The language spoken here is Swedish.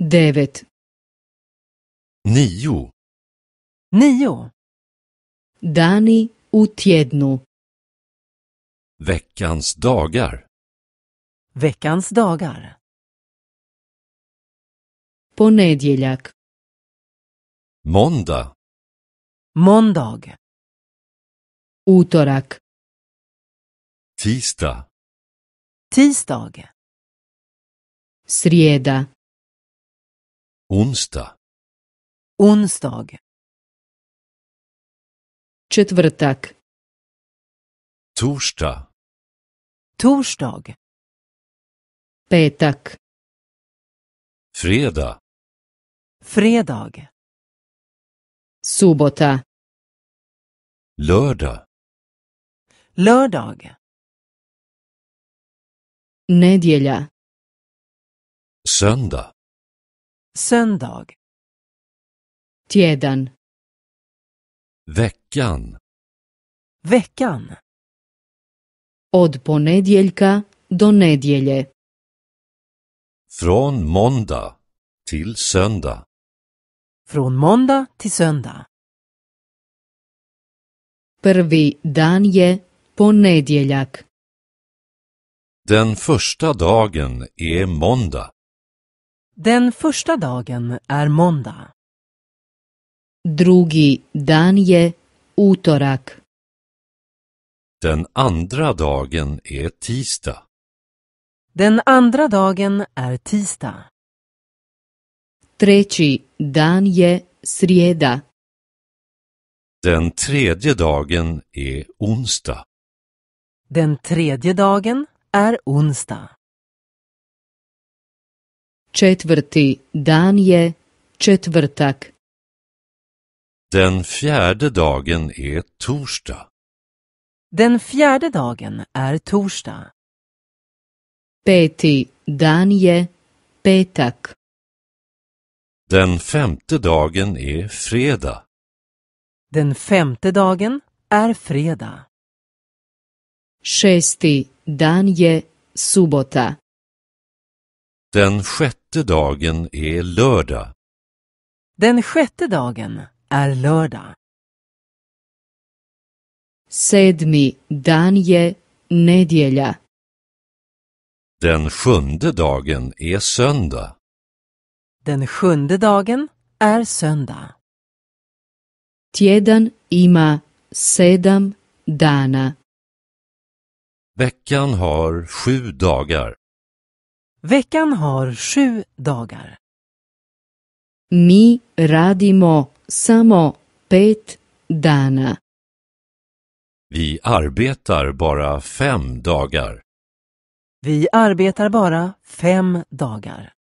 devet. Nio. Nio. Dani u tjednu. Veckans dagar. Veckans dagar. Ponedjeljak. Måndag. Måndag. Utorak. Tisdag. Tisdag. Srijeda. unsta Onsdag. Četvrtak. Tušta. Torsdag. Petak. Freda. Fredag. Subota. Lördag. Lördag. Nedjelja. Söndag. Söndag. Tjedan. Veckan. Veckan. Od ponedjeljka do nedjelje. Från måndag till söndag. Från måndag till söndag. Prvi dan je ponedjeljak. Den första dagen är måndag. Den första dagen är måndag. Drugi dan je utorak. Den andra dagen är tisdag. Den andra dagen är tisdag. Treći dan je srijeda. Den tredje dagen är onsdag. Den tredje dagen är onsdag. Četvrti dan je četvrtak. Den fjärde dagen är torsdag. Den fjärde dagen är torsdag. Peti dan je petak. Den femte dagen är fredag. Den femte dagen är fredag. Šesti dan je subota. Den sjätte sjätte dagen är lördag. Den sjätte dagen är lördag. Sedmi dan je nedjelja. Den sjunde dagen är söndag. Den sjunde dagen är söndag. Tjedan ima sedam dana. Veckan har sju dagar. Veckan har sju dagar. Mi radimo samo pet dana. Vi arbetar bara fem dagar. Vi arbetar bara fem dagar.